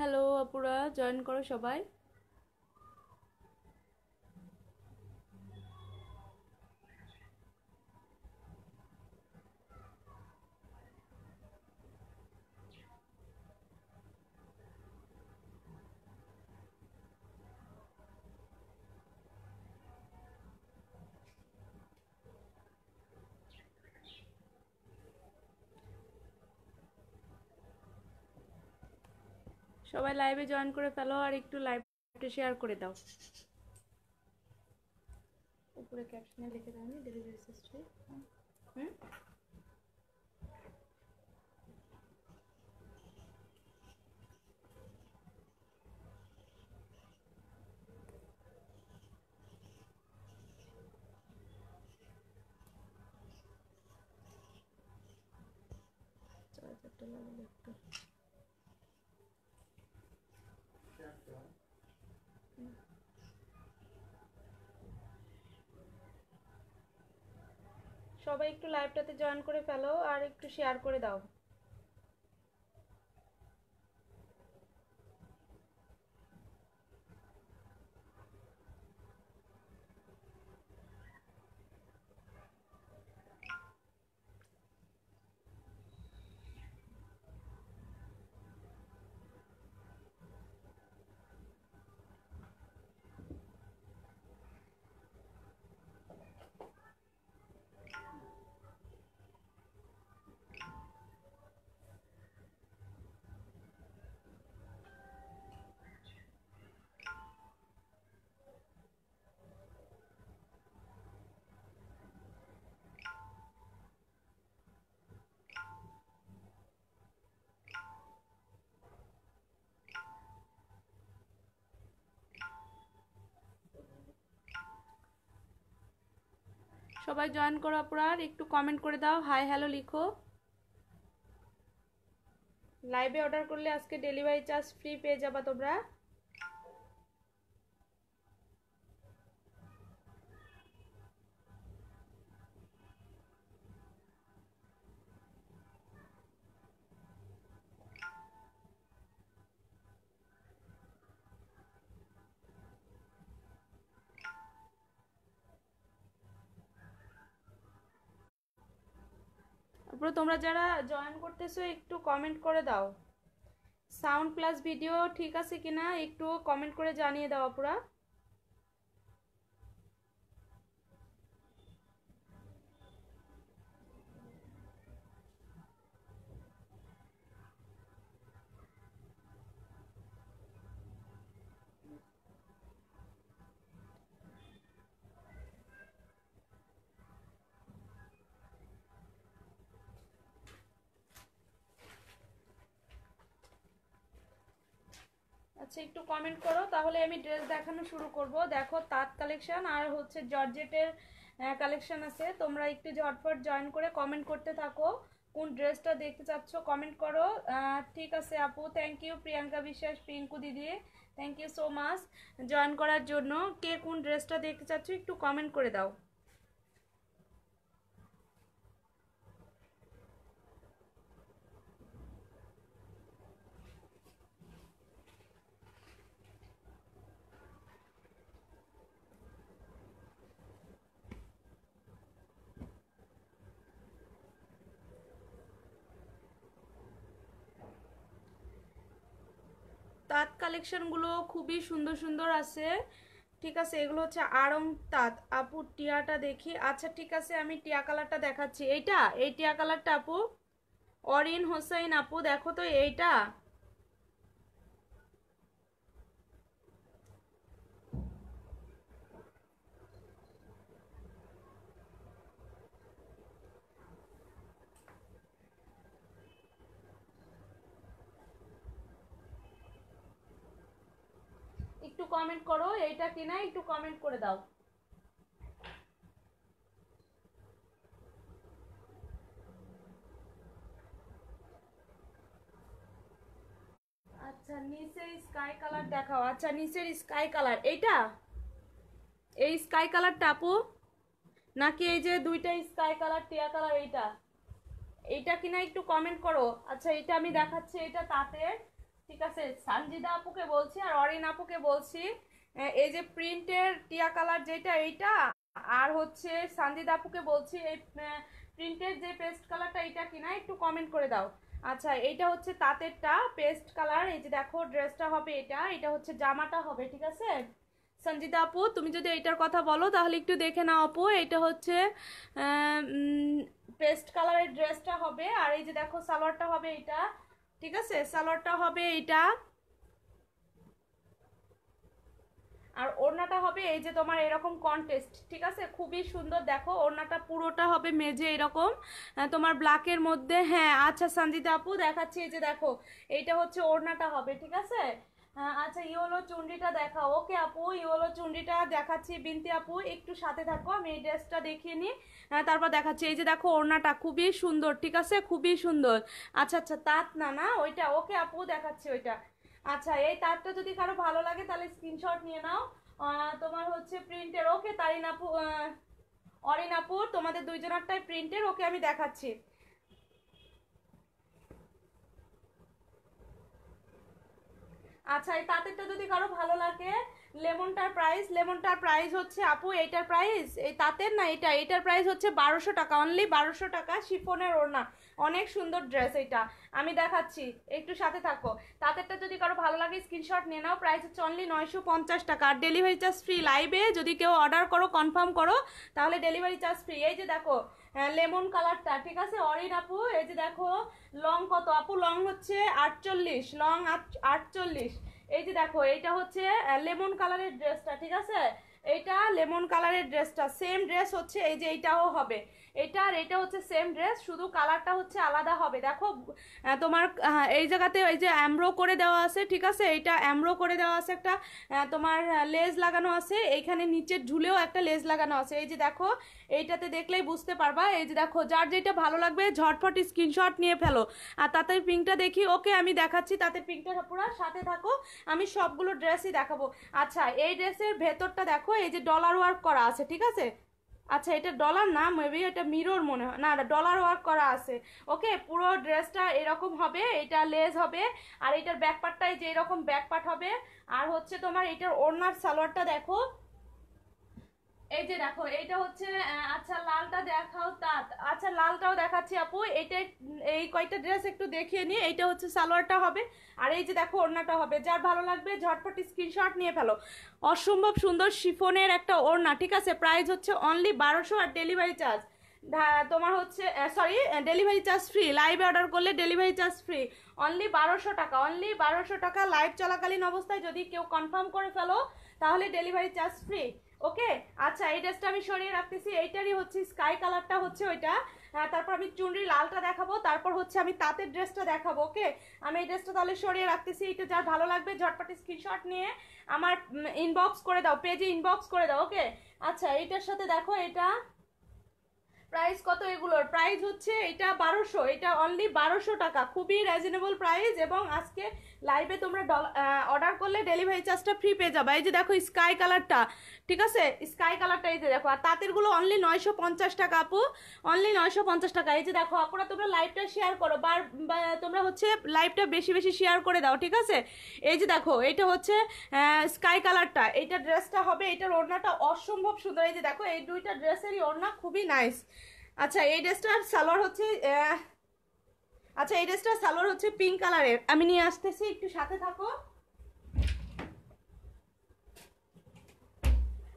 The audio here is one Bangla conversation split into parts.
হ্যালো আপুরা জয়েন করো সবাই সবাই লাইভে জয়েন করে ফেলো আর একটু লাইভটা শেয়ার করে দাও উপরে ক্যাপশনে লিখে দাও ডেলিভারি হুম সবাই একটু লাইভটাতে জয়েন করে ফেলো আর একটু শেয়ার করে দাও সবাই জয়েন করো আর একটু কমেন্ট করে দাও হাই হ্যালো লিখো লাইভে অর্ডার করলে আজকে ডেলিভারি চার্জ ফ্রি পেয়ে যাবা তোমরা তারপরে তোমরা যারা জয়েন করতেছো একটু কমেন্ট করে দাও সাউন্ড প্লাস ভিডিও ঠিক আছে কিনা একটু কমেন্ট করে জানিয়ে দাও আপুরা আচ্ছা একটু কমেন্ট করো তাহলে আমি ড্রেস দেখানো শুরু করব দেখো তাঁত কালেকশন আর হচ্ছে জর্জেটের কালেকশন আছে তোমরা একটু ঝটফট জয়েন করে কমেন্ট করতে থাকো কোন ড্রেসটা দেখতে চাচ্ছ কমেন্ট করো ঠিক আছে আপু থ্যাংক ইউ প্রিয়াঙ্কা বিশ্বাস পিঙ্কু দিদি thank you so much join করার জন্য কে কোন ড্রেসটা দেখতে চাচ্ছ একটু কমেন্ট করে দাও কালেকশনগুলো খুবই সুন্দর সুন্দর আছে ঠিক আছে এগুলো হচ্ছে আরং তাঁত আপু টিয়াটা দেখি আচ্ছা ঠিক আছে আমি টিয়া কালারটা দেখাচ্ছি এইটা এই টিয়া কালারটা আপু অরিন হোসেন আপু দেখো তো এইটা কমেন্ট করো এইটা কিনা একটু কমেন্ট করে দাও আচ্ছা নিচে স্কাই কালার দেখাও আচ্ছা নিচের স্কাই কালার এইটা এই স্কাই কালার টাপু নাকি এই যে দুইটা স্কাই কালার টিয়া কালার এইটা এইটা কিনা একটু কমেন্ট করো আচ্ছা এটা আমি দেখাচ্ছি এটা তাঁতের ঠিক আছে সানজিদা আপুকে বলছি আর অরিন আপুকে বলছি এই যে প্রিন্টের টিয়া কালার যেটা এইটা আর হচ্ছে সানজিদা আপুকে বলছি এই প্রিন্টের যে পেস্ট কালারটা এইটা কিনা একটু কমেন্ট করে দাও আচ্ছা এইটা হচ্ছে তাঁতেরটা পেস্ট কালার এই যে দেখো ড্রেসটা হবে এটা এটা হচ্ছে জামাটা হবে ঠিক আছে সঞ্জিতা আপু তুমি যদি এইটার কথা বলো তাহলে একটু দেখে নাও আপু এটা হচ্ছে পেস্ট কালারের ড্রেসটা হবে আর এই যে দেখো সালোয়ারটা হবে এটা ঠিক আছে সালোয়ারটা হবে এইটা আর ওড়নাটা হবে এই যে তোমার এরকম কন্টেস্ট ঠিক আছে খুবই সুন্দর দেখো ওড়নাটা পুরোটা হবে মেজে এরকম তোমার ব্ল্যাকের মধ্যে হ্যাঁ আচ্ছা সঞ্জিতা আপু দেখাচ্ছি এই যে দেখো এইটা হচ্ছে ওড়নাটা হবে ঠিক আছে আচ্ছা ইয়োলো চুন্ডিটা দেখা ওকে আপু ইয়োলো চুন্ডিটা দেখাচ্ছি বিনতি আপু একটু সাথে থাকো আমি এই ড্রেসটা দেখিয়ে নিই তারপর দেখাচ্ছি এই যে দেখো ওড়নাটা খুবই সুন্দর ঠিক আছে খুবই সুন্দর আচ্ছা আচ্ছা তাঁত না না ওইটা ওকে আপু দেখাচ্ছি ওইটা আচ্ছা এই তাঁতটা যদি কারো ভালো লাগে তাহলে স্ক্রিনশট নিয়ে নাও তোমার হচ্ছে প্রিন্টের ওকে তারিন আপু অরিন আপু তোমাদের দুইজনারটাই প্রিন্টের ওকে আমি দেখাচ্ছি আচ্ছা এই তাঁতেরটা যদি কারো ভালো লাগে লেমনটার প্রাইস লেমনটার প্রাইস হচ্ছে আপু এইটার প্রাইস এই তাঁতের না এটা এইটার প্রাইস হচ্ছে বারোশো টাকা অনলি বারোশো টাকা শিফনের ওড়না অনেক সুন্দর ড্রেস এটা আমি দেখাচ্ছি একটু সাথে থাকো তাঁতেরটা যদি কারো ভালো লাগে স্ক্রিনশট নিয়ে নাও প্রাইস হচ্ছে অনলি নয়শো পঞ্চাশ টাকা আর ডেলিভারি চার্জ ফ্রি লাইভে যদি কেউ অর্ডার করো কনফার্ম করো তাহলে ডেলিভারি চার্জ ফ্রি এই যে দেখো হ্যাঁ, লেমন কালারটা ঠিক আছে অরিন আপু এই যে দেখো লং কত আপু লং হচ্ছে আটচল্লিশ লং আটচল্লিশ এই যে দেখো এইটা হচ্ছে লেমন কালারের ড্রেসটা ঠিক আছে এটা লেমন কালারের ড্রেসটা সেম ড্রেস হচ্ছে এই যে এইটাও হবে এটা আর এটা হচ্ছে সেম ড্রেস শুধু কালারটা হচ্ছে আলাদা হবে দেখো তোমার এই জায়গাতে এই যে অ্যামব্রো করে দেওয়া আছে ঠিক আছে এটা অ্যামব্রো করে দেওয়া আছে একটা তোমার লেজ লাগানো আছে এইখানে নিচের ঝুলেও একটা লেজ লাগানো আছে এই যে দেখো এইটাতে দেখলেই বুঝতে পারবা এই যে দেখো যার যেটা ভালো লাগবে ঝটফট স্ক্রিনশট নিয়ে ফেলো আর তাতে পিঙ্কটা দেখি ওকে আমি দেখাচ্ছি তাতে পিঙ্কটা পুরো সাথে থাকো আমি সবগুলো ড্রেসই দেখাবো আচ্ছা এই ড্রেসের ভেতরটা দেখো এই যে ডলার ওয়ার্ক করা আছে ঠিক আছে আচ্ছা এটা ডলার না মেবি এটা মিরর মনে হয় না ডলার ওয়ার্ক করা আছে ওকে পুরো ড্রেসটা এরকম হবে এটা লেজ হবে আর এটার ব্যাকপাটটাই যে এরকম ব্যাকপাট হবে আর হচ্ছে তোমার এটার ওড়নার সালোয়ারটা দেখো এই যে দেখো এইটা হচ্ছে আচ্ছা লালটা দেখাও তাঁত আচ্ছা লালটাও দেখাচ্ছি আপু এইটা এই কয়টা ড্রেস একটু দেখিয়ে নিয়ে এইটা হচ্ছে সালোয়ারটা হবে আর এই যে দেখো ওড়নাটা হবে যার ভালো লাগবে ঝটপট স্ক্রিনশট নিয়ে ফেলো অসম্ভব সুন্দর শিফনের একটা ওড়না ঠিক আছে প্রাইস হচ্ছে অনলি বারোশো আর ডেলিভারি চার্জ তোমার হচ্ছে সরি ডেলিভারি চার্জ ফ্রি লাইভে অর্ডার করলে ডেলিভারি চার্জ ফ্রি অনলি বারোশো টাকা অনলি বারোশো টাকা লাইভ চলাকালীন অবস্থায় যদি কেউ কনফার্ম করে ফেলো তাহলে ডেলিভারি চার্জ ফ্রি ওকে আচ্ছা এই ড্রেসটা আমি সরিয়ে রাখতেছি এইটারই হচ্ছে স্কাই কালারটা হচ্ছে ওইটা তারপর আমি চুনরি লালটা দেখাবো তারপর হচ্ছে আমি তাঁতের ড্রেসটা দেখাবো ওকে আমি এই ড্রেসটা তাহলে সরিয়ে রাখতেছি এইটা যার ভালো লাগবে ঝটপাটি স্ক্রিনশট নিয়ে আমার ইনবক্স করে দাও পেজে ইনবক্স করে দাও ওকে আচ্ছা এইটার সাথে দেখো এটা প্রাইস কত এগুলোর প্রাইস হচ্ছে এটা বারোশো এটা অনলি বারোশো টাকা খুবই রিজনেবল প্রাইস এবং আজকে লাইভে তোমরা অর্ডার করলে ডেলিভারি চার্জটা ফ্রি পেয়ে যাবে এই যে দেখো স্কাই কালারটা ঠিক আছে স্কাই কালারটা এই যে দেখো আর তাঁতেরগুলো অনলি নয়শো পঞ্চাশ টাকা আপু অনলি নয়শো পঞ্চাশ টাকা এই যে দেখো আপনারা তোমরা লাইভটা শেয়ার করো বার তোমরা হচ্ছে লাইভটা বেশি বেশি শেয়ার করে দাও ঠিক আছে এই যে দেখো এটা হচ্ছে স্কাই কালারটা এইটা ড্রেসটা হবে এটার ওড়নাটা অসম্ভব সুন্দর এই যে দেখো এই দুইটা ড্রেসেরই ওড়না খুবই নাইস আচ্ছা এই ড্রেসটার সালোয়ার হচ্ছে আচ্ছা এই ড্রেসটা সালোয়ার হচ্ছে পিঙ্ক কালারের আমি নিয়ে আসতেছি একটু সাথে থাকো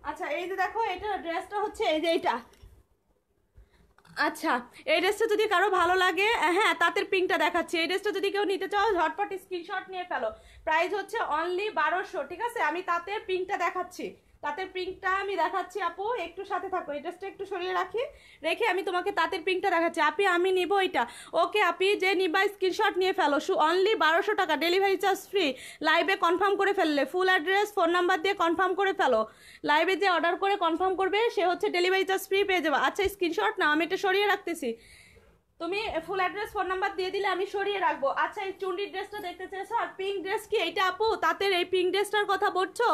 আচ্ছা এই যে দেখো এটা ড্রেসটা হচ্ছে এই যে এইটা আচ্ছা এই ড্রেসটা যদি কারো ভালো লাগে হ্যাঁ তাঁতের পিঙ্কটা দেখাচ্ছি এই ড্রেসটা যদি কেউ নিতে চাও ঝটপট স্ক্রিনশট নিয়ে ফেলো প্রাইস হচ্ছে অনলি বারোশো ঠিক আছে আমি তাঁতের পিঙ্কটা দেখাচ্ছি তাঁতের প্রিন্টটা আমি দেখাচ্ছি আপু একটু সাথে থাকো এটা একটু সরিয়ে রাখি রেখে আমি তোমাকে তাঁতের প্রিন্টটা দেখাচ্ছি আপি আমি নিবো এটা ওকে আপি যে নিবা স্ক্রিনশট নিয়ে ফেলো শু অনলি বারোশো টাকা ডেলিভারি চার্জ ফ্রি লাইভে কনফার্ম করে ফেললে ফুল অ্যাড্রেস ফোন নাম্বার দিয়ে কনফার্ম করে ফেলো লাইভে যে অর্ডার করে কনফার্ম করবে সে হচ্ছে ডেলিভারি চার্জ ফ্রি পেয়ে যাবো আচ্ছা স্ক্রিনশট না আমি এটা সরিয়ে রাখতেছি তুমি ফুল অ্যাড্রেস ফোন নাম্বার দিয়ে দিলে আমি সরিয়ে রাখবো আচ্ছা এই চুন্ডির ড্রেসটা দেখতে চাইছো আর পিঙ্ক ড্রেস কি এইটা আপু তাদের এই পিঙ্ক ড্রেসটার কথা বলছো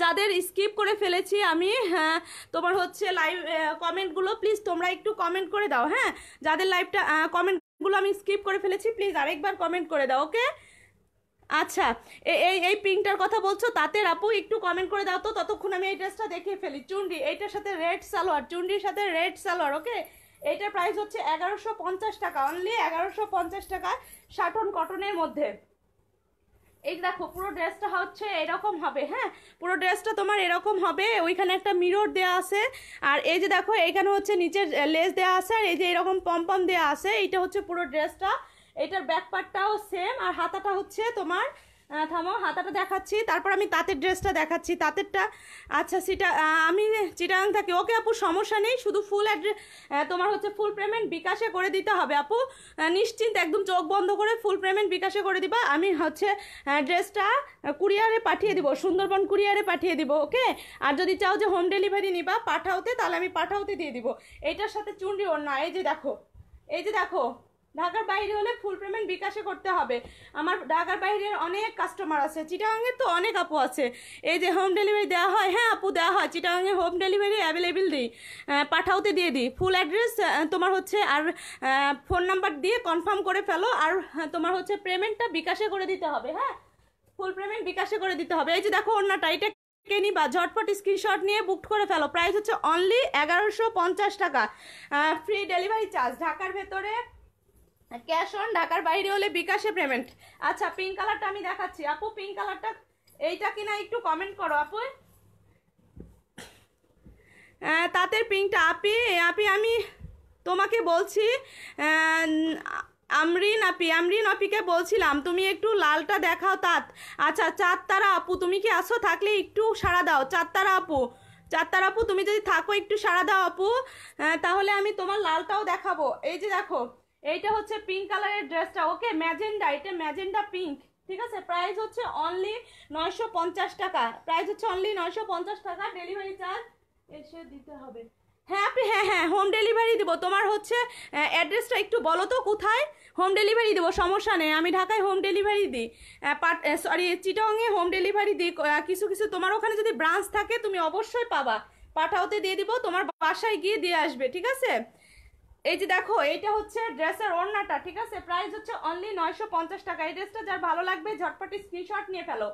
যাদের স্কিপ করে ফেলেছি আমি হ্যাঁ তোমার হচ্ছে লাইভ কমেন্টগুলো প্লিজ তোমরা একটু কমেন্ট করে দাও হ্যাঁ যাদের লাইভটা কমেন্টগুলো আমি স্কিপ করে ফেলেছি প্লিজ আরেকবার কমেন্ট করে দাও ওকে আচ্ছা এই এই পিঙ্কটার কথা বলছো তাদের আপু একটু কমেন্ট করে দাও তো ততক্ষণ আমি এই ড্রেসটা দেখিয়ে ফেলি চুন্ডি এইটার সাথে রেড সালোয়ার চুন্ডির সাথে রেড সালোয়ার ওকে এইটার প্রাইস হচ্ছে এগারোশো পঞ্চাশ টাকা অনলি এগারোশো পঞ্চাশ টাকা শাটন কটনের মধ্যে এই দেখো পুরো ড্রেসটা হচ্ছে এরকম হবে হ্যাঁ পুরো ড্রেসটা তোমার এরকম হবে ওইখানে একটা মিরর দেওয়া আছে আর এই যে দেখো এইখানে হচ্ছে নিচের লেস দেওয়া আছে আর এই যে এরকম পম্পম দেওয়া আছে এইটা হচ্ছে পুরো ড্রেসটা এটার ব্যাক পার্টটাও সেম আর হাতাটা হচ্ছে তোমার থামো হাতাটা দেখাচ্ছি তারপর আমি তাঁতের ড্রেসটা দেখাচ্ছি তাঁতেরটা আচ্ছা সিটা আমি চিটাং থাকি ওকে আপু সমস্যা নেই শুধু ফুল অ্যাড্রেস তোমার হচ্ছে ফুল পেমেন্ট বিকাশে করে দিতে হবে আপু নিশ্চিন্ত একদম চোখ বন্ধ করে ফুল পেমেন্ট বিকাশে করে দিবা আমি হচ্ছে ড্রেসটা কুরিয়ারে পাঠিয়ে দিব সুন্দরবন কুরিয়ারে পাঠিয়ে দিব ওকে আর যদি চাও যে হোম ডেলিভারি নিবা পাঠাওতে তাহলে আমি পাঠাওতে দিয়ে দিব এটার সাথে চুনরি ওর না এই যে দেখো এই যে দেখো ঢাকার বাইরে হলে ফুল পেমেন্ট বিকাশে করতে হবে আমার ঢাকার বাইরের অনেক কাস্টমার আছে চিটাগাঙের তো অনেক আপু আছে এই যে হোম ডেলিভারি দেওয়া হয় হ্যাঁ আপু দেওয়া হয় চিটাগাঙে হোম ডেলিভারি অ্যাভেলেবেল দিই পাঠাওতে দিয়ে দিই ফুল অ্যাড্রেস তোমার হচ্ছে আর ফোন নাম্বার দিয়ে কনফার্ম করে ফেলো আর হ্যাঁ, তোমার হচ্ছে পেমেন্টটা বিকাশে করে দিতে হবে হ্যাঁ ফুল পেমেন্ট বিকাশে করে দিতে হবে এই যে দেখো অন্যটা এটা কেনি বা ঝটপট স্ক্রিনশট নিয়ে বুক করে ফেলো প্রাইস হচ্ছে অনলি এগারোশো পঞ্চাশ টাকা ফ্রি ডেলিভারি চার্জ ঢাকার ভেতরে ক্যাশ অন ঢাকার বাইরে হলে বিকাশে পেমেন্ট আচ্ছা পিঙ্ক কালারটা আমি দেখাচ্ছি আপু পিঙ্ক কালারটা এইটা কিনা একটু কমেন্ট করো আপু হ্যাঁ, তাতে পিঙ্কটা আপি আপি আমি তোমাকে বলছি আমরিন আপি আমরিন আপিকে বলছিলাম তুমি একটু লালটা দেখাও তাত আচ্ছা চাঁদ তারা আপু তুমি কি আসো থাকলে একটু সাড়া দাও চাঁদ তারা আপু চাঁদ আপু তুমি যদি থাকো একটু সাড়া দাও আপু হ্যাঁ, তাহলে আমি তোমার লালটাও দেখাবো এই যে দেখো এইটা হচ্ছে পিঙ্ক কালারের ড্রেসটা ওকে ম্যাজেন্ডা এটা ম্যাজেন্ডা পিঙ্ক ঠিক আছে প্রাইস হচ্ছে অনলি নয়শো পঞ্চাশ টাকা প্রাইস হচ্ছে অনলি নয়শো পঞ্চাশ টাকা ডেলিভারি চার্জ এসে দিতে হবে হ্যাঁ আপনি হ্যাঁ হ্যাঁ হোম ডেলিভারি দেবো তোমার হচ্ছে অ্যাড্রেসটা একটু বলো তো কোথায় হোম ডেলিভারি দেবো সমস্যা নেই আমি ঢাকায় হোম ডেলিভারি দিই পাট সরি চিটংয়ে হোম ডেলিভারি দিই কিছু কিছু তোমার ওখানে যদি ব্রাঞ্চ থাকে তুমি অবশ্যই পাবা পাঠাওতে দিয়ে দিব তোমার বাসায় গিয়ে দিয়ে আসবে ঠিক আছে এই যে দেখো এইটা হচ্ছে ড্রেসের ওড়নাটা ঠিক আছে প্রাইস হচ্ছে অনলি নয়শো পঞ্চাশ টাকা এই ড্রেসটা যার ভালো লাগবে ঝটপটি স্ক্রিনশট নিয়ে ফেলো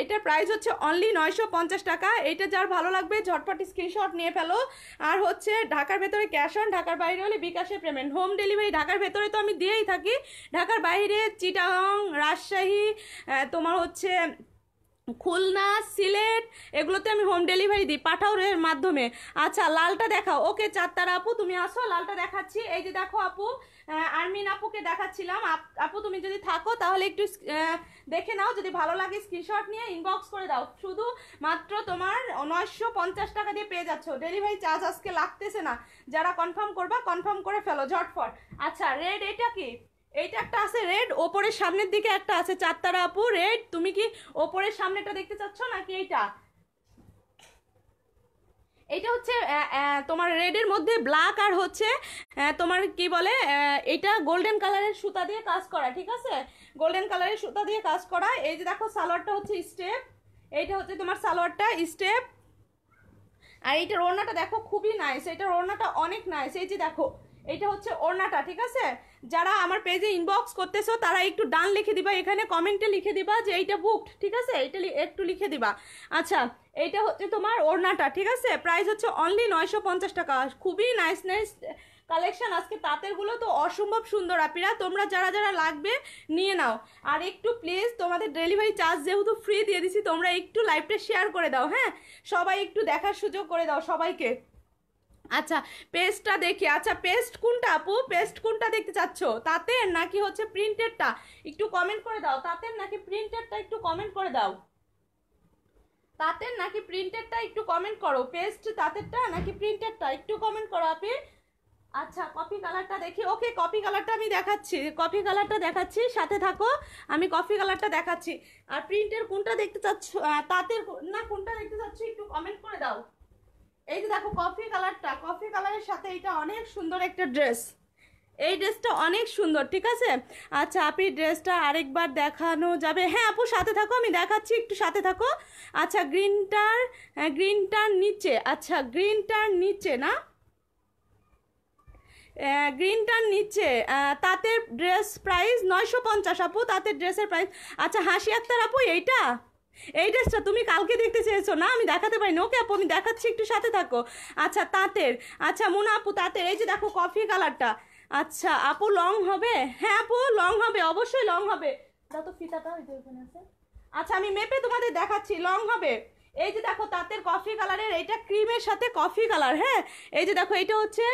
এটার প্রাইস হচ্ছে অনলি নয়শো পঞ্চাশ টাকা এটা যার ভালো লাগবে ঝটপট স্ক্রিনশট নিয়ে ফেলো আর হচ্ছে ঢাকার ভেতরে ক্যাশ অন ঢাকার বাইরে হলে বিকাশে পেমেন্ট হোম ডেলিভারি ঢাকার ভেতরে তো আমি দিয়েই থাকি ঢাকার বাইরে চিটাং রাজশাহী তোমার হচ্ছে খুলনা সিলেট এগুলোতে আমি হোম ডেলিভারি দিই এর মাধ্যমে আচ্ছা লালটা দেখাও ওকে চারতারা আপু তুমি আসো লালটা দেখাচ্ছি এই যে দেখো আপু আরমিন আপুকে দেখাচ্ছিলাম আপু তুমি যদি থাকো তাহলে একটু দেখে নাও যদি ভালো লাগে স্ক্রিনশট নিয়ে ইনবক্স করে দাও শুধু মাত্র তোমার নয়শো পঞ্চাশ টাকা দিয়ে পেয়ে যাচ্ছ ডেলিভারি চার্জ আজকে লাগতেছে না যারা কনফার্ম করবা কনফার্ম করে ফেলো ঝটফট আচ্ছা রেড এটা কি এইটা একটা আছে রেড ওপরের সামনের দিকে একটা আছে চারতারা আপু রেড তুমি কি ওপরের সামনেটা দেখতে চাচ্ছ নাকি এইটা এটা হচ্ছে তোমার রেডের মধ্যে ব্ল্যাক আর হচ্ছে তোমার কি বলে এটা গোল্ডেন কালারের সুতা দিয়ে কাজ করা ঠিক আছে গোল্ডেন কালারের সুতা দিয়ে কাজ করা এই যে দেখো সালোয়ারটা হচ্ছে স্টেপ এইটা হচ্ছে তোমার সালোয়ারটা স্টেপ আর এইটা ওড়নাটা দেখো খুবই নাইস এইটা ওড়নাটা অনেক নাইস এই যে দেখো এইটা হচ্ছে ওড়নাটা ঠিক আছে যারা আমার পেজে ইনবক্স করতেছো তারা একটু ডান লিখে দিবা এখানে কমেন্টে লিখে দিবা যে এইটা বুকড ঠিক আছে এইটা একটু লিখে দিবা আচ্ছা এইটা হচ্ছে তোমার ওড়নাটা ঠিক আছে প্রাইস হচ্ছে অনলি নয়শো পঞ্চাশ টাকা খুবই নাইস নাইস কালেকশান আজকে তাঁতেরগুলো তো অসম্ভব সুন্দর আপিরা তোমরা যারা যারা লাগবে নিয়ে নাও আর একটু প্লিজ তোমাদের ডেলিভারি চার্জ যেহেতু ফ্রি দিয়ে দিছি তোমরা একটু লাইভটা শেয়ার করে দাও হ্যাঁ সবাই একটু দেখার সুযোগ করে দাও সবাইকে আচ্ছা পেস্টটা দেখি আচ্ছা পেস্ট কোনটা আপু পেস্ট কোনটা দেখতে চাচ্ছ তাঁতের নাকি হচ্ছে প্রিন্টেডটা একটু কমেন্ট করে দাও তাঁতের নাকি প্রিন্টেডটা একটু কমেন্ট করে দাও তাঁতের নাকি প্রিন্টেডটা একটু কমেন্ট করো পেস্ট তাঁতেরটা নাকি প্রিন্টেডটা একটু কমেন্ট করো আপনি আচ্ছা কফি কালারটা দেখি ওকে কফি কালারটা আমি দেখাচ্ছি কফি কালারটা দেখাচ্ছি সাথে থাকো আমি কফি কালারটা দেখাচ্ছি আর প্রিন্টের কোনটা দেখতে চাচ্ছ তাঁতের না কোনটা দেখতে চাচ্ছ একটু কমেন্ট করে দাও এই যে দেখো কফি কালারটা কফি কালারের সাথে এটা অনেক সুন্দর একটা ড্রেস এই ড্রেসটা অনেক সুন্দর ঠিক আছে আচ্ছা আপনি ড্রেসটা আরেকবার দেখানো যাবে হ্যাঁ আপু সাথে থাকো আমি দেখাচ্ছি একটু সাথে থাকো আচ্ছা গ্রিনটার গ্রিনটার নিচে আচ্ছা গ্রিনটার নিচে না গ্রিনটার নিচে তাঁতের ড্রেস প্রাইস নয়শো পঞ্চাশ আপু তাঁতের ড্রেসের প্রাইস আচ্ছা হাসি আক্তার আপু এইটা এই ড্রেসটা তুমি কালকে দেখতে চেয়েছো না আমি দেখাতে পারি ওকে আপু আমি দেখাচ্ছি একটু সাথে থাকো আচ্ছা তাঁতের আচ্ছা মোনা আপু তাঁতের এই যে দেখো কফি কালারটা আচ্ছা আপু লং হবে হ্যাঁ আপু লং হবে অবশ্যই লং হবে তো ফিতাটা ওই আছে আচ্ছা আমি মেপে তোমাদের দেখাচ্ছি লং হবে এই যে দেখো তাঁতের কফি কালারের এইটা ক্রিমের সাথে কফি কালার হ্যাঁ এই যে দেখো এইটা হচ্ছে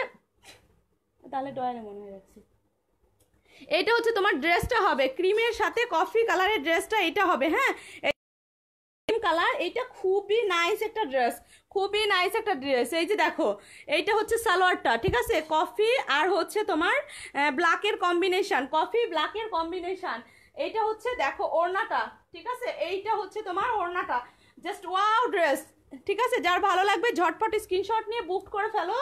তাহলে ডয়ারে মনে হয়ে যাচ্ছে এটা হচ্ছে তোমার ড্রেসটা হবে ক্রিমের সাথে কফি কালারের ড্রেসটা এটা হবে হ্যাঁ কালার এইটা খুবই নাইস একটা ড্রেস খুবই নাইস একটা ড্রেস এই যে দেখো এইটা হচ্ছে সালোয়ারটা ঠিক আছে কফি আর হচ্ছে তোমার ব্ল্যাকের কম্বিনেশান কফি ব্ল্যাকের কম্বিনেশান এইটা হচ্ছে দেখো ওড়নাটা ঠিক আছে এইটা হচ্ছে তোমার ওড়নাটা জাস্ট ওয়াও ড্রেস ঠিক আছে যার ভালো লাগবে ঝটপট স্ক্রিনশট নিয়ে বুক করে ফেলো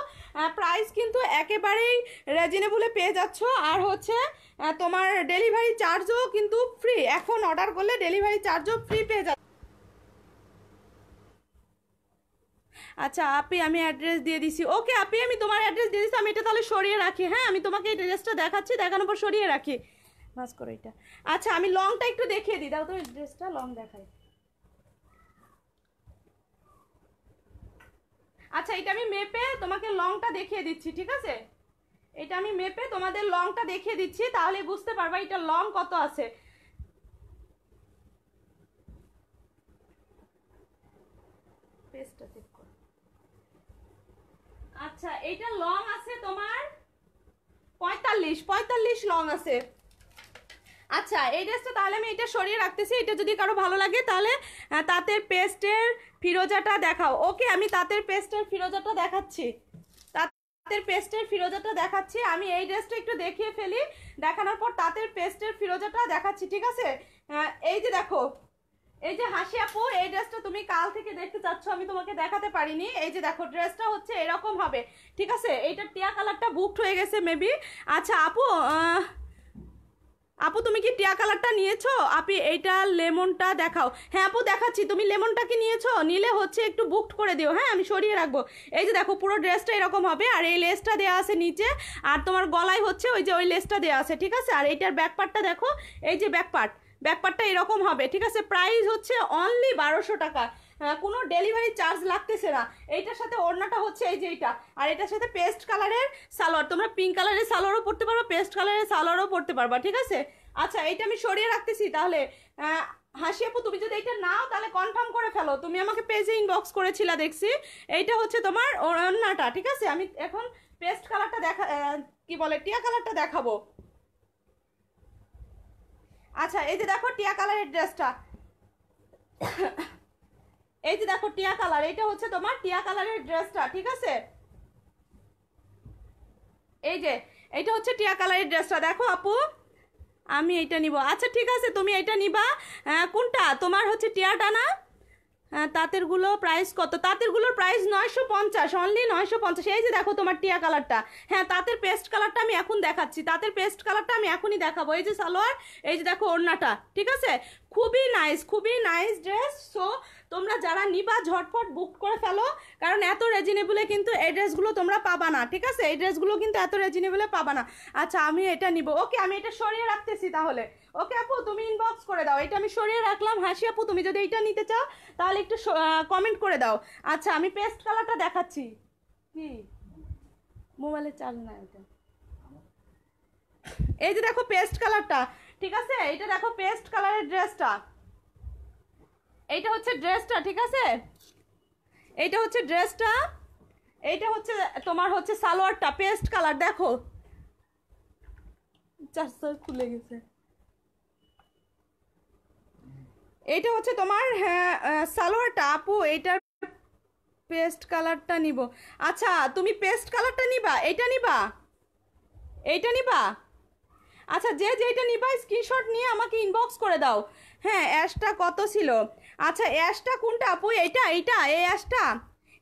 প্রাইস কিন্তু একেবারেই রেজিনেবলে পেয়ে যাচ্ছ আর হচ্ছে তোমার ডেলিভারি চার্জও কিন্তু ফ্রি এখন অর্ডার করলে ডেলিভারি চার্জও ফ্রি পেয়ে যাচ্ছে আচ্ছা আপি আমি অ্যাড্রেস দিয়ে দিছি ওকে আপি আমি তোমার অ্যাড্রেস দিয়ে দিছি আমি এটা তাহলে সরিয়ে রাখি হ্যাঁ আমি তোমাকে এই ড্রেসটা দেখাচ্ছি দেখানোর পর সরিয়ে রাখি মাস করো এটা আচ্ছা আমি লংটা একটু দেখিয়ে দিই দাও তো ড্রেসটা লং দেখাই আচ্ছা এটা আমি মেপে তোমাকে লংটা দেখিয়ে দিচ্ছি ঠিক আছে এটা আমি মেপে তোমাদের লংটা দেখিয়ে দিচ্ছি তাহলে বুঝতে পারবা এটা লং কত আছে পেস্টটা চেক করো আচ্ছা এটা লং আছে তোমার পঁয়তাল্লিশ পঁয়তাল্লিশ লং আছে আচ্ছা এই ড্রেসটা তাহলে আমি এটা সরিয়ে রাখতেছি এটা যদি কারো ভালো লাগে তাহলে তাঁতের পেস্টের ফিরোজাটা দেখাও ওকে আমি তাঁতের পেস্টের ফিরোজাটা দেখাচ্ছি তাঁতের পেস্টের ফিরোজাটা দেখাচ্ছি আমি এই ড্রেসটা একটু দেখিয়ে ফেলি দেখানোর পর তাঁতের পেস্টের ফিরোজাটা দেখাচ্ছি ঠিক আছে এই যে দেখো এই যে হাসি আপু এই ড্রেসটা তুমি কাল থেকে দেখতে চাচ্ছ আমি তোমাকে দেখাতে পারিনি এই যে দেখো ড্রেসটা হচ্ছে এরকম হবে ঠিক আছে এইটা টিয়া কালারটা বুকড হয়ে গেছে মেবি আচ্ছা আপু আপু তুমি কি টিয়া কালারটা নিয়েছো আপি এইটা লেমনটা দেখাও হ্যাঁ আপু দেখাচ্ছি তুমি লেমনটা কি নিয়েছো নিলে হচ্ছে একটু বুকড করে দিও হ্যাঁ আমি সরিয়ে রাখবো এই যে দেখো পুরো ড্রেসটা এরকম হবে আর এই লেসটা দেওয়া আছে নিচে আর তোমার গলায় হচ্ছে ওই যে ওই লেসটা দেওয়া আছে ঠিক আছে আর এইটার ব্যাকপার্টটা দেখো এই যে ব্যাকপার্ট ব্যাপারটা এরকম হবে ঠিক আছে প্রাইস হচ্ছে অনলি বারোশো টাকা কোনো ডেলিভারি চার্জ লাগতেছে না এইটার সাথে ওড়নাটা হচ্ছে এই যে এইটা আর এটার সাথে পেস্ট কালারের সালোয়ার তোমরা পিঙ্ক কালারের সালোয়ারও পরতে পারবা পেস্ট কালারের সালোয়ারও পরতে পারবা ঠিক আছে আচ্ছা এইটা আমি সরিয়ে রাখতেছি তাহলে হাসি আপু তুমি যদি এইটা নাও তাহলে কনফার্ম করে ফেলো তুমি আমাকে পেজে ইনবক্স করেছিলা দেখছি এইটা হচ্ছে তোমার ওড়নাটা ঠিক আছে আমি এখন পেস্ট কালারটা দেখা কি বলে টিয়া কালারটা দেখাবো আচ্ছা এই যে দেখো টিয়া কালারের ড্রেসটা এই যে দেখো টিয়া কালার এটা হচ্ছে তোমার টিয়া কালারের ড্রেসটা ঠিক আছে এই যে এটা হচ্ছে টিয়া কালারের ড্রেসটা দেখো আপু আমি এইটা নিব আচ্ছা ঠিক আছে তুমি এটা নিবা কোনটা তোমার হচ্ছে টিয়াটা না হ্যাঁ, তাঁতেরগুলো প্রাইস কত তাঁতেরগুলোর প্রাইস নয়শো পঞ্চাশ অনলি নয়শো পঞ্চাশ এই যে দেখো তোমার টিয়া কালারটা হ্যাঁ তাঁতের পেস্ট কালারটা আমি এখন দেখাচ্ছি তাঁতের পেস্ট কালারটা আমি এখনই দেখাবো এই যে সালোয়ার এই যে দেখো ওড়নাটা ঠিক আছে খুবই নাইস খুবই নাইস ড্রেস সো তোমরা যারা নিবা ঝটফট বুক করে ফেলো কারণ এত রেজিনেবলে কিন্তু এই ড্রেসগুলো তোমরা পাবা না ঠিক আছে এই ড্রেসগুলো কিন্তু এত রেজিনেবলে পাবা না আচ্ছা আমি এটা নিব ওকে আমি এটা সরিয়ে রাখতেছি তাহলে ওকে আপু তুমি ইনবক্স করে দাও এটা আমি সরিয়ে রাখলাম হাসি আপু তুমি যদি এইটা নিতে চাও তাহলে একটু কমেন্ট করে দাও আচ্ছা আমি পেস্ট কালারটা দেখাচ্ছি কি মোবাইলে চাল না এটা এই যে দেখো পেস্ট কালারটা ঠিক আছে এটা দেখো পেস্ট কালারের ড্রেসটা এইটা হচ্ছে ড্রেসটা ঠিক আছে এইটা হচ্ছে ড্রেসটা এইটা হচ্ছে তোমার হচ্ছে সালোয়ারটা পেস্ট কালার দেখো চারশো খুলে গেছে এটা হচ্ছে তোমার হ্যাঁ সালোয়ারটা আপু এটার পেস্ট কালারটা নিব আচ্ছা তুমি পেস্ট কালারটা নিবা এটা নিবা এইটা নিবা আচ্ছা যে যেটা নিবা স্ক্রিনশট নিয়ে আমাকে ইনবক্স করে দাও হ্যাঁ অ্যাশটা কত ছিল আচ্ছা অ্যাশটা কোনটা আপু এটা এইটা এই অ্যাশটা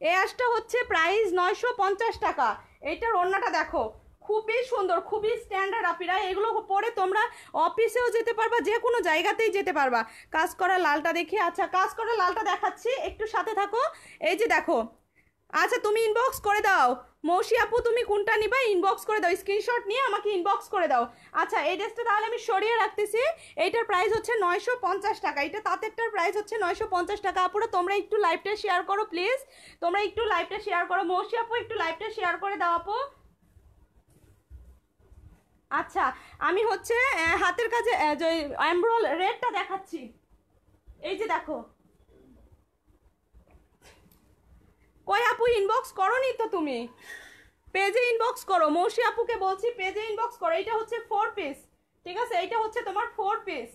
এই অ্যাশটা হচ্ছে প্রাইস নয়শো পঞ্চাশ টাকা এইটার অন্যটা দেখো খুবই সুন্দর খুবই স্ট্যান্ডার্ড আপিরা এগুলো পরে তোমরা অফিসেও যেতে পারবা যে কোনো জায়গাতেই যেতে পারবা কাজ করা লালটা দেখি আচ্ছা কাজ করা লালটা দেখাচ্ছি একটু সাথে থাকো এই যে দেখো আচ্ছা তুমি ইনবক্স করে দাও মৌসি আপু তুমি কোনটা নিবা ইনবক্স করে দাও স্ক্রিনশট নিয়ে আমাকে ইনবক্স করে দাও আচ্ছা এই ড্রেসটা তাহলে আমি সরিয়ে রাখতেছি এইটার প্রাইস হচ্ছে নয়শো পঞ্চাশ টাকা এটা তাঁতেরটার প্রাইস হচ্ছে নয়শো পঞ্চাশ টাকা আপুরা তোমরা একটু লাইভটা শেয়ার করো প্লিজ তোমরা একটু লাইভটা শেয়ার করো মৌসি আপু একটু লাইভটা শেয়ার করে দাও আপু আচ্ছা আমি হচ্ছে হাতের কাজে অ্যাম্ব্রোল রেডটা দেখাচ্ছি এই যে দেখো কই আপু ইনবক্স নি তো তুমি পেজে ইনবক্স করো মৌসি আপুকে বলছি পেজে ইনবক্স করো এইটা হচ্ছে ফোর পিস ঠিক আছে এইটা হচ্ছে তোমার ফোর পিস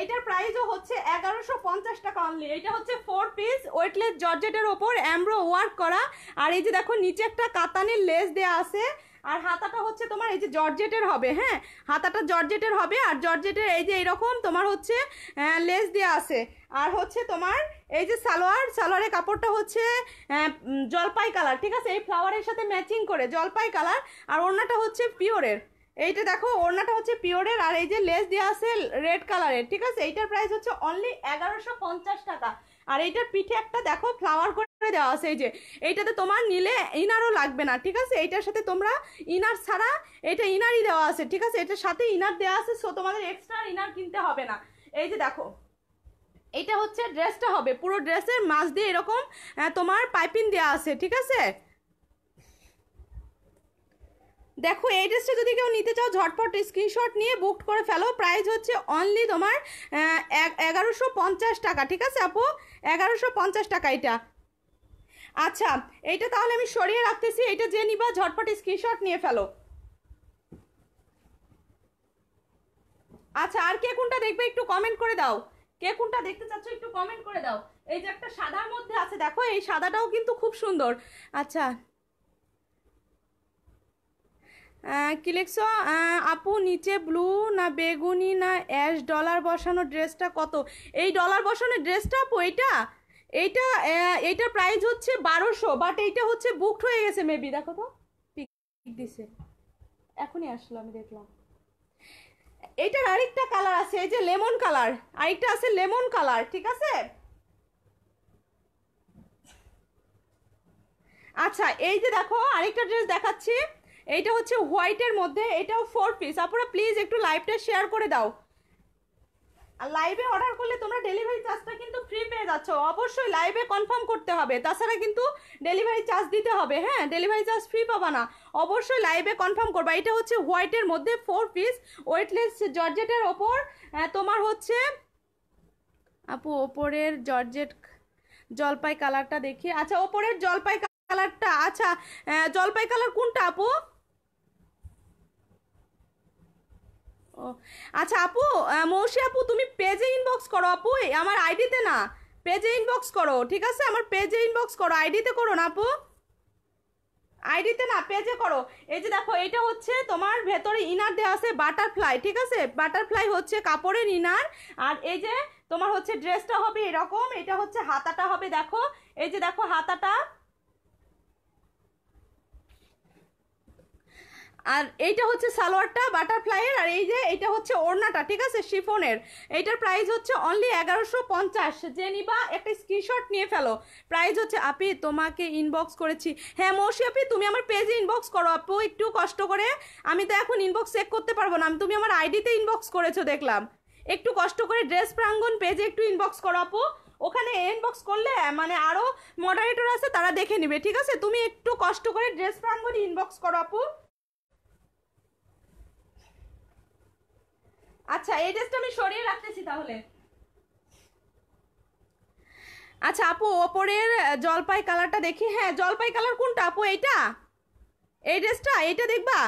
এইটার প্রাইসও হচ্ছে এগারোশো পঞ্চাশ টাকা অনলি এইটা হচ্ছে ফোর পিস ওয়েটলেস জর্জেটের ওপর অ্যাম্ব্রো ওয়ার্ক করা আর এই যে দেখো নিচে একটা কাতানের লেস দেয়া আছে আর হাতাটা হচ্ছে তোমার এই যে জর্জেটের হবে হ্যাঁ হাতাটা জর্জেটের হবে আর জর্জেটের এই যে এইরকম তোমার হচ্ছে লেস দেওয়া আছে আর হচ্ছে তোমার এই যে সালোয়ার সালোয়ারের কাপড়টা হচ্ছে জলপাই কালার ঠিক আছে এই ফ্লাওয়ারের সাথে ম্যাচিং করে জলপাই কালার আর ওড়নাটা হচ্ছে পিওরের এইটা দেখো ওড়নাটা হচ্ছে পিওরের আর এই যে লেস দেওয়া আছে রেড কালারের ঠিক আছে এইটার প্রাইস হচ্ছে অনলি এগারোশো টাকা আর এইটার পিঠে একটা দেখো ফ্লাওয়ার করে দেওয়া আছে এই যে এইটাতে তোমার নিলে ইনারও লাগবে না ঠিক আছে এইটার সাথে তোমরা ইনার ছাড়া এটা ইনারই দেওয়া আছে ঠিক আছে এটার সাথে ইনার দেওয়া আছে সো তোমাদের এক্সট্রা ইনার কিনতে হবে না এই যে দেখো এটা হচ্ছে ড্রেসটা হবে পুরো ড্রেসের মাছ দিয়ে এরকম তোমার পাইপিং দেওয়া আছে ঠিক আছে দেখো এই ড্রেসটা যদি কেউ নিতে চাও ঝটপট স্ক্রিনশট নিয়ে বুক করে ফেলো প্রাইস হচ্ছে অনলি তোমার এগারোশো পঞ্চাশ টাকা ঠিক আছে আপু এগারোশো পঞ্চাশ টাকা এটা আচ্ছা এইটা তাহলে আমি সরিয়ে রাখতেছি এটা যে নিবা ঝটপট স্ক্রিনশট নিয়ে ফেলো আচ্ছা আর কে কোনটা দেখবে একটু কমেন্ট করে দাও কে কোনটা দেখতে চাচ্ছ একটু কমেন্ট করে দাও এই যে একটা সাদার মধ্যে আছে দেখো এই সাদাটাও কিন্তু খুব সুন্দর আচ্ছা কী লিখছো আপু নিচে ব্লু না বেগুনি না অ্যাশ ডলার বসানো ড্রেসটা কত এই ডলার বসানো ড্রেসটা আপু এইটা এইটা এইটার প্রাইস হচ্ছে বারোশো বাট এইটা হচ্ছে বুকড হয়ে গেছে মেবি দেখো তো পিক দিছে এখনই আসলো আমি দেখলাম এইটার আরেকটা কালার আছে এই যে লেমন কালার আরেকটা আছে লেমন কালার ঠিক আছে আচ্ছা এই যে দেখো আরেকটা ড্রেস দেখাচ্ছি এইটা হচ্ছে হোয়াইটের মধ্যে এটাও ফোর পিস আপনারা প্লিজ একটু লাইভটা শেয়ার করে দাও আর লাইভে অর্ডার করলে তোমরা ডেলিভারি চার্জটা কিন্তু ফ্রি পেয়ে যাচ্ছ অবশ্যই লাইভে কনফার্ম করতে হবে তাছাড়া কিন্তু ডেলিভারি চার্জ দিতে হবে হ্যাঁ ডেলিভারি চার্জ ফ্রি পাবা না অবশ্যই লাইভে কনফার্ম করবা এটা হচ্ছে হোয়াইটের মধ্যে ফোর পিস ওয়েটলেস জর্জেটের ওপর তোমার হচ্ছে আপু ওপরের জর্জেট জলপাই কালারটা দেখি আচ্ছা ওপরের জলপাই কালারটা আচ্ছা জলপাই কালার কোনটা আপু ও আচ্ছা আপু মৌসি আপু তুমি পেজে ইনবক্স করো আপু আমার আইডিতে না পেজে ইনবক্স করো ঠিক আছে আমার পেজে ইনবক্স করো আইডিতে করো না আপু আইডিতে না পেজে করো এই যে দেখো এটা হচ্ছে তোমার ভেতরে ইনার দেওয়া আছে বাটারফ্লাই ঠিক আছে বাটারফ্লাই হচ্ছে কাপড়ের ইনার আর এই যে তোমার হচ্ছে ড্রেসটা হবে এরকম এটা হচ্ছে হাতাটা হবে দেখো এই যে দেখো হাতাটা আর এইটা হচ্ছে সালোয়ারটা বাটারফ্লাইয়ের আর এই যে এটা হচ্ছে ওড়নাটা ঠিক আছে শিফনের এইটার প্রাইস হচ্ছে অনলি এগারোশো পঞ্চাশ যে নিবা একটা স্ক্রিনশট নিয়ে ফেলো প্রাইস হচ্ছে আপি তোমাকে ইনবক্স করেছি হ্যাঁ মৌসি আপি তুমি আমার পেজে ইনবক্স করো আপু একটু কষ্ট করে আমি তো এখন ইনবক্স চেক করতে পারবো না তুমি আমার আইডিতে ইনবক্স করেছো দেখলাম একটু কষ্ট করে ড্রেস প্রাঙ্গন পেজে একটু ইনবক্স করো আপু ওখানে ইনবক্স করলে মানে আরও মডারেটর আছে তারা দেখে নিবে ঠিক আছে তুমি একটু কষ্ট করে ড্রেস প্রাঙ্গন ইনবক্স করো আপু আচ্ছা এই ড্রেসটা আমি সরিয়ে রাখতেছি তাহলে আচ্ছা আপু ওপরের জলপাই কালারটা দেখি হ্যাঁ জলপাই কালার কোনটা আপু এইটা এই ড্রেসটা এইটা দেখবা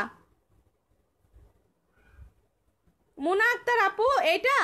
মোনা আক্তার আপু এইটা